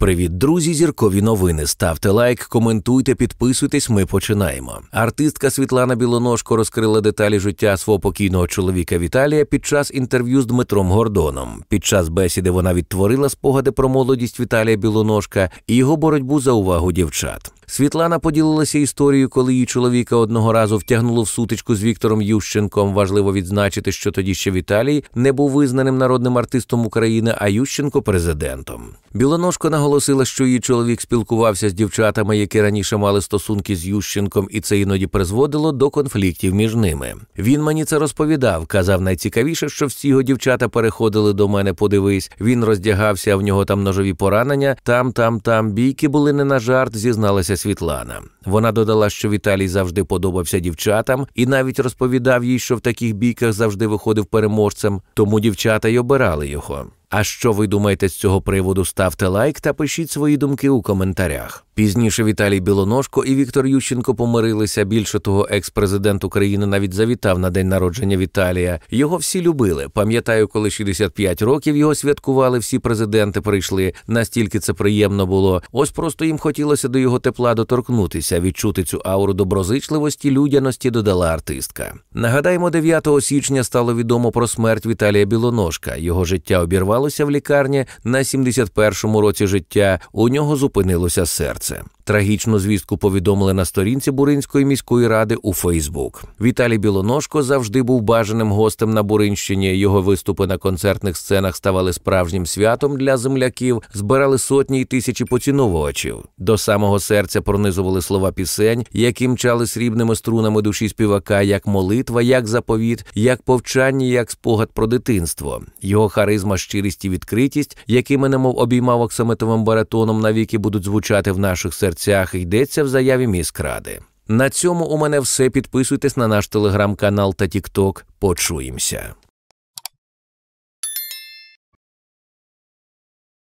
Привіт, друзі! Зіркові новини. Ставте лайк, коментуйте, підписуйтесь. Ми починаємо. Артистка Світлана Білоножко розкрила деталі життя свого покійного чоловіка Віталія під час інтерв'ю з Дмитром Гордоном. Під час бесіди вона відтворила спогади про молодість Віталія Білоножка і його боротьбу за увагу дівчат. Світлана поділилася історією, коли її чоловіка одного разу втягнуло в сутичку з Віктором Ющенком. Важливо відзначити, що тоді ще Віталій не був визнаним народним артистом України, а Ющенко президентом. Білоножко наголосила, що її чоловік спілкувався з дівчатами, які раніше мали стосунки з Ющенком, і це іноді призводило до конфліктів між ними. Він мені це розповідав. Казав найцікавіше, що всі його дівчата переходили до мене. Подивись, він роздягався, а в нього там ножові поранення. Там, там, там бійки були не на жарт. Зізналася. Світлана. Вона додала, що Віталій завжди подобався дівчатам, і навіть розповідав їй, що в таких бійках завжди виходив переможцем, тому дівчата й обирали його. А що ви думаєте з цього приводу? Ставте лайк та пишіть свої думки у коментарях. Пізніше Віталій Білоножко і Віктор Ющенко помирилися. Більше того, екс-президент України навіть завітав на день народження Віталія. Його всі любили. Пам'ятаю, коли 65 років його святкували, всі президенти прийшли. Настільки це приємно було. Ось просто їм хотілося до його тепла доторкнутися, відчути цю ауру доброзичливості, людяності додала артистка. Нагадаємо, 9 січня стало відомо про смерть Віталія Білоножка. Його життя обірвало сталося в лікарні на 71-му році життя. У нього зупинилося серце. Трагічну звістку повідомили на сторінці Буринської міської ради у Фейсбук. Віталій Білоножко завжди був бажаним гостем на Буринщині. Його виступи на концертних сценах ставали справжнім святом для земляків, збирали сотні й тисячі поціновувачів. До самого серця пронизували слова пісень, які мчали срібними струнами душі співака, як молитва, як заповіт, як повчання, як спогад про дитинство. Його харизма щирість щирість і відкритість, якими немов обіймав оксаметовим баритоном, навіки будуть звучати в наших серцях, йдеться в заяві міськради. На цьому у мене все. Підписуйтесь на наш телеграм-канал та Тікток. Почуємося.